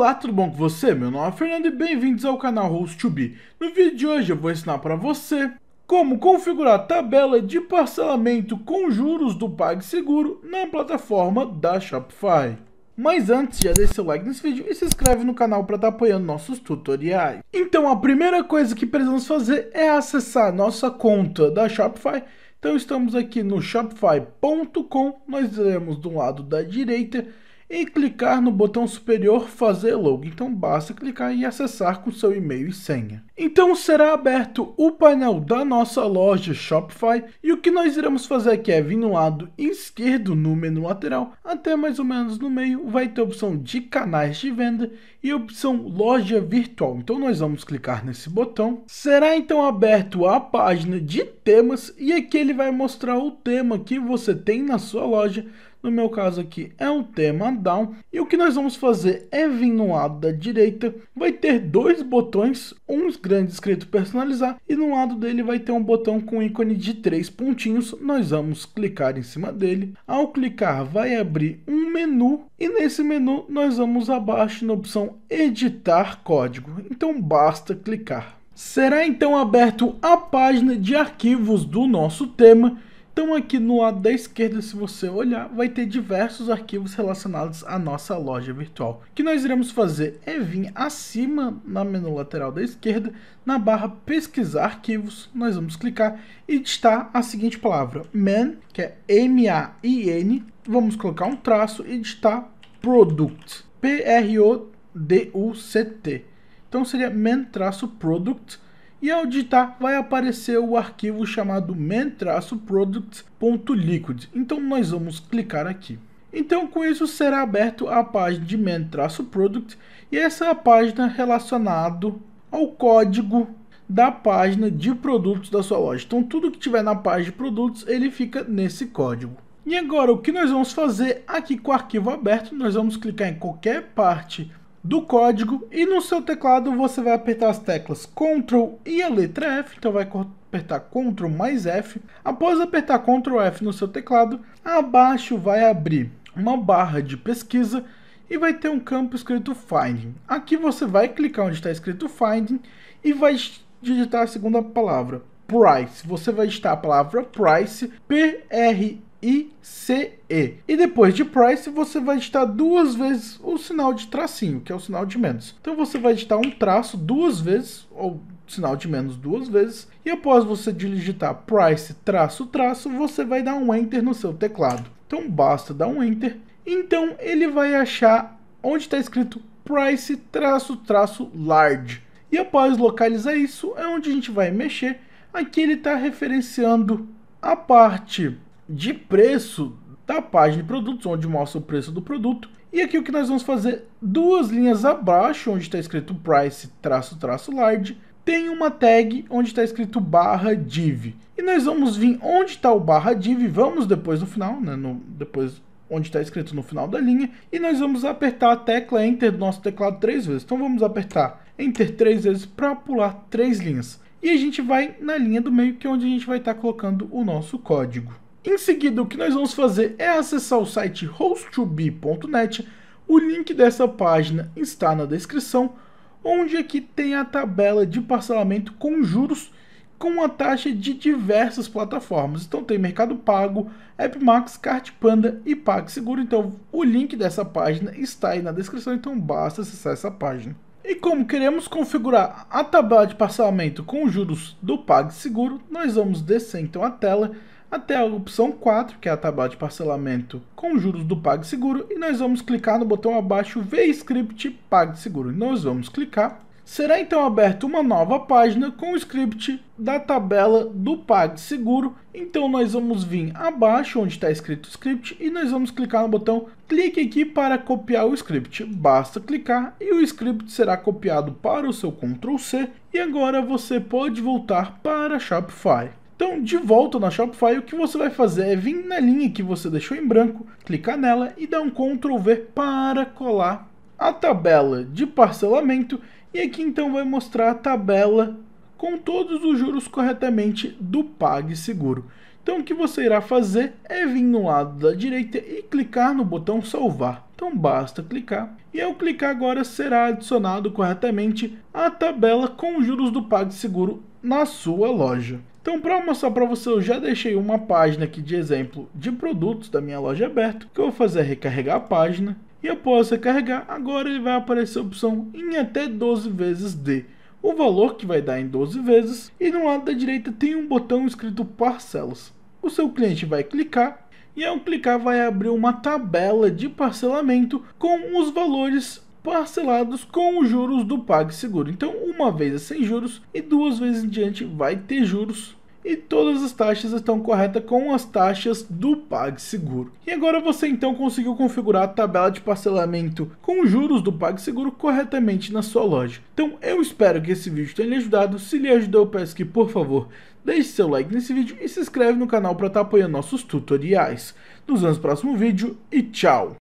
Olá, tudo bom com você? Meu nome é Fernando e bem-vindos ao canal Host2B. No vídeo de hoje eu vou ensinar para você como configurar a tabela de parcelamento com juros do PagSeguro na plataforma da Shopify. Mas antes, já deixa seu like nesse vídeo e se inscreve no canal para estar tá apoiando nossos tutoriais. Então a primeira coisa que precisamos fazer é acessar nossa conta da Shopify então estamos aqui no shopify.com, nós iremos do lado da direita e clicar no botão superior Fazer Logo. Então basta clicar e acessar com seu e-mail e senha. Então será aberto o painel da nossa loja Shopify e o que nós iremos fazer aqui é vir no lado esquerdo no menu lateral até mais ou menos no meio vai ter a opção de canais de venda e a opção loja virtual. Então nós vamos clicar nesse botão. Será então aberto a página de temas e aqui ele vai mostrar o tema que você tem na sua loja. No meu caso aqui é um tema down. E o que nós vamos fazer é vir no lado da direita, vai ter dois botões, um grande escrito personalizar e no lado dele vai ter um botão com ícone de três pontinhos. Nós vamos clicar em cima dele. Ao clicar vai abrir um menu e nesse menu nós vamos abaixo na opção editar código. Então basta clicar. Será então aberto a página de arquivos do nosso tema então aqui no lado da esquerda, se você olhar, vai ter diversos arquivos relacionados à nossa loja virtual. O que nós iremos fazer é vir acima na menu lateral da esquerda, na barra pesquisar arquivos, nós vamos clicar e digitar a seguinte palavra, man, que é M-A-I-N, vamos colocar um traço e digitar product, P-R-O-D-U-C-T. Então seria man-product, e ao digitar vai aparecer o arquivo chamado main-product.liquid. Então nós vamos clicar aqui. Então com isso será aberto a página de main-product e essa é a página relacionada ao código da página de produtos da sua loja. Então tudo que tiver na página de produtos ele fica nesse código. E agora o que nós vamos fazer aqui com o arquivo aberto, nós vamos clicar em qualquer parte do código e no seu teclado você vai apertar as teclas Ctrl e a letra F, então vai apertar Ctrl mais F. Após apertar Ctrl F no seu teclado, abaixo vai abrir uma barra de pesquisa e vai ter um campo escrito Finding. Aqui você vai clicar onde está escrito Finding e vai digitar a segunda palavra, Price. Você vai digitar a palavra Price, P-R-I-C-E ICE. E depois de price, você vai digitar duas vezes o sinal de tracinho, que é o sinal de menos. Então você vai digitar um traço duas vezes, ou sinal de menos duas vezes, e após você digitar price traço traço, você vai dar um enter no seu teclado. Então basta dar um enter, então ele vai achar onde está escrito price traço traço large. E após localizar isso, é onde a gente vai mexer. Aqui ele está referenciando a parte de preço da página de produtos, onde mostra o preço do produto. E aqui o que nós vamos fazer, duas linhas abaixo, onde está escrito price, traço, traço, large, tem uma tag onde está escrito barra div. E nós vamos vir onde está o barra div, vamos depois no final, né, no, depois onde está escrito no final da linha, e nós vamos apertar a tecla Enter do nosso teclado três vezes. Então vamos apertar Enter três vezes para pular três linhas. E a gente vai na linha do meio, que é onde a gente vai estar tá colocando o nosso código. Em seguida, o que nós vamos fazer é acessar o site host2b.net. O link dessa página está na descrição, onde aqui tem a tabela de parcelamento com juros com a taxa de diversas plataformas. Então tem Mercado Pago, AppMax, Cartpanda e PagSeguro. Então o link dessa página está aí na descrição, então basta acessar essa página. E como queremos configurar a tabela de parcelamento com juros do PagSeguro, nós vamos descer então a tela até a opção 4, que é a tabela de parcelamento com juros do PagSeguro, e nós vamos clicar no botão abaixo Ver Script PagSeguro. Nós vamos clicar. Será então aberta uma nova página com o script da tabela do PagSeguro. Então nós vamos vir abaixo onde está escrito script e nós vamos clicar no botão clique aqui para copiar o script. Basta clicar e o script será copiado para o seu Ctrl C e agora você pode voltar para Shopify. Então, de volta na Shopify, o que você vai fazer é vir na linha que você deixou em branco, clicar nela e dar um Ctrl V para colar a tabela de parcelamento e aqui então vai mostrar a tabela com todos os juros corretamente do PagSeguro. Então o que você irá fazer é vir no lado da direita e clicar no botão salvar. Então basta clicar e ao clicar agora será adicionado corretamente a tabela com juros do PagSeguro na sua loja. Então, para mostrar para você, eu já deixei uma página aqui de exemplo de produtos da minha loja aberta. O que eu vou fazer é recarregar a página. E após recarregar, agora ele vai aparecer a opção em até 12 vezes D o valor que vai dar em 12 vezes, e no lado da direita tem um botão escrito parcelas. O seu cliente vai clicar e ao clicar vai abrir uma tabela de parcelamento com os valores parcelados com os juros do PagSeguro. Então, uma vez é sem juros e duas vezes em diante vai ter juros e todas as taxas estão corretas com as taxas do PagSeguro. E agora você então conseguiu configurar a tabela de parcelamento com juros do PagSeguro corretamente na sua loja. Então eu espero que esse vídeo tenha lhe ajudado. Se lhe ajudou, eu peço que por favor deixe seu like nesse vídeo e se inscreve no canal para estar tá apoiando nossos tutoriais. Nos vemos no próximo vídeo e tchau!